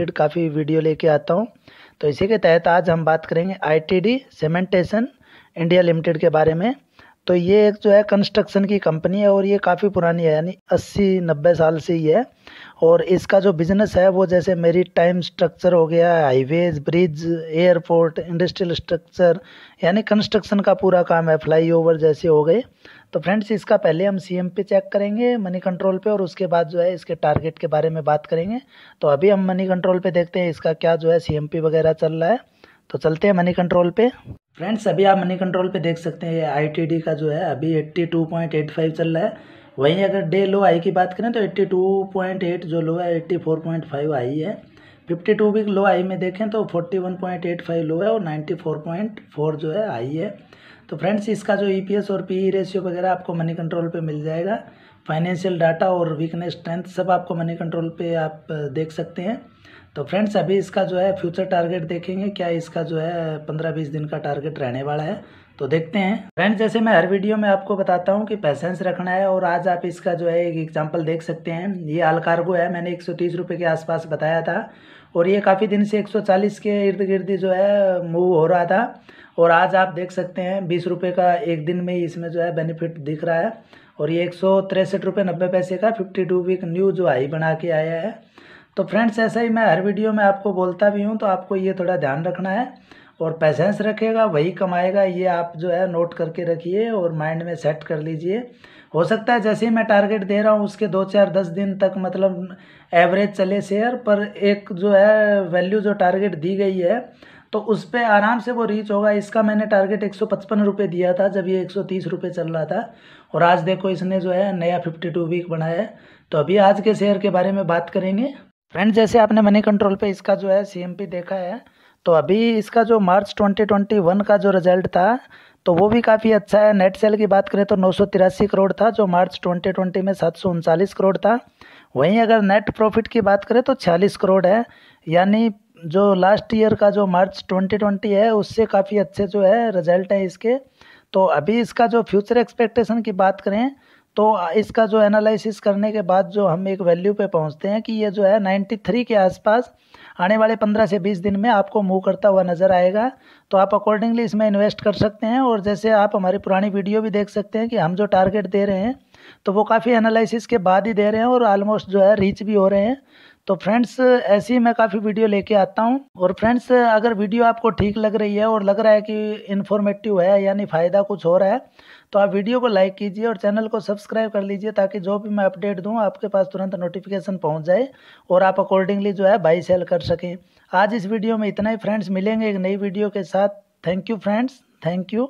related काफ़ी video लेके आता हूँ तो इसी के तहत आज हम बात करेंगे आईटीडी सीमेंटेशन इंडिया लिमिटेड के बारे में तो ये एक जो है कंस्ट्रक्शन की कंपनी है और ये काफ़ी पुरानी है यानी अस्सी नब्बे साल से ही है और इसका जो बिज़नेस है वो जैसे मेरी टाइम स्ट्रक्चर हो गया highways bridge airport industrial structure यानी कंस्ट्रक्शन का पूरा काम है फ्लाईओवर जैसे हो गए तो फ्रेंड्स इसका पहले हम सी पे चेक करेंगे मनी कंट्रोल पे और उसके बाद जो है इसके टारगेट के बारे में बात करेंगे तो अभी हम मनी कंट्रोल पे देखते हैं इसका क्या जो है सी वगैरह चल रहा है तो चलते हैं मनी कंट्रोल पे फ्रेंड्स अभी आप मनी कंट्रोल पे देख सकते हैं टी डी का जो है अभी फाइव चल रहा है वहीं अगर डे लो आई की बात करें तो एट जो लो है फाइव आई है 52 वीक लो आई में देखें तो 41.85 लो है और 94.4 जो है आई है तो फ्रेंड्स इसका जो ई e और पी रेशियो e वगैरह आपको मनी कंट्रोल पे मिल जाएगा फाइनेंशियल डाटा और वीकनेस स्ट्रेंथ सब आपको मनी कंट्रोल पे आप देख सकते हैं तो फ्रेंड्स अभी इसका जो है फ्यूचर टारगेट देखेंगे क्या इसका जो है पंद्रह बीस दिन का टारगेट रहने वाला है तो देखते हैं फ्रेंड्स जैसे मैं हर वीडियो में आपको बताता हूँ कि पैसेंस रखना है और आज आप इसका जो है एक एग्जाम्पल देख सकते हैं ये अलकार्गो है मैंने एक सौ के आसपास बताया था और ये काफ़ी दिन से 140 के इर्द गिर्द जो है मूव हो रहा था और आज आप देख सकते हैं बीस रुपये का एक दिन में इसमें जो है बेनिफिट दिख रहा है और ये एक सौ तिरसठ रुपये नब्बे पैसे का फिफ्टी टू वीक न्यू जो हाई बना के आया है तो फ्रेंड्स ऐसा ही मैं हर वीडियो में आपको बोलता भी हूँ तो आपको ये थोड़ा ध्यान रखना है और पैसेंस रखेगा वही कमाएगा ये आप जो है नोट करके रखिए और माइंड में सेट कर लीजिए हो सकता है जैसे ही मैं टारगेट दे रहा हूँ उसके दो चार दस दिन तक मतलब एवरेज चले शेयर पर एक जो है वैल्यू जो टारगेट दी गई है तो उस पर आराम से वो रीच होगा इसका मैंने टारगेट एक सौ पचपन रुपये दिया था जब ये एक सौ तीस रुपये चल रहा था और आज देखो इसने जो है नया फिफ्टी टू वीक बनाया है तो अभी आज के शेयर के बारे में बात करेंगे फ्रेंड जैसे आपने मनी कंट्रोल पे इसका जो है सी देखा है तो अभी इसका जो मार्च 2021 का जो रिजल्ट था तो वो भी काफ़ी अच्छा है नेट सेल की बात करें तो नौ करोड़ था जो मार्च 2020 में सात करोड़ था वहीं अगर नेट प्रॉफिट की बात करें तो छियालीस करोड़ है यानी जो लास्ट ईयर का जो मार्च 2020 है उससे काफ़ी अच्छे जो है रिजल्ट हैं इसके तो अभी इसका जो फ्यूचर एक्सपेक्टेशन की बात करें तो इसका जो एनालिसिस करने के बाद जो हम एक वैल्यू पे पहुंचते हैं कि ये जो है 93 के आसपास आने वाले 15 से 20 दिन में आपको मूव करता हुआ नज़र आएगा तो आप अकॉर्डिंगली इसमें इन्वेस्ट कर सकते हैं और जैसे आप हमारी पुरानी वीडियो भी देख सकते हैं कि हम जो टारगेट दे रहे हैं तो वो काफ़ी एनालिसिस के बाद ही दे रहे हैं और आलमोस्ट जो है रीच भी हो रहे हैं तो फ्रेंड्स ऐसी मैं काफ़ी वीडियो लेके आता हूँ और फ्रेंड्स अगर वीडियो आपको ठीक लग रही है और लग रहा है कि इन्फॉर्मेटिव है यानी फ़ायदा कुछ हो रहा है तो आप वीडियो को लाइक कीजिए और चैनल को सब्सक्राइब कर लीजिए ताकि जो भी मैं अपडेट दूँ आपके पास तुरंत नोटिफिकेशन पहुँच जाए और आप अकॉर्डिंगली जो है बाई सेल कर सकें आज इस वीडियो में इतना ही फ्रेंड्स मिलेंगे एक नई वीडियो के साथ thank you friends thank you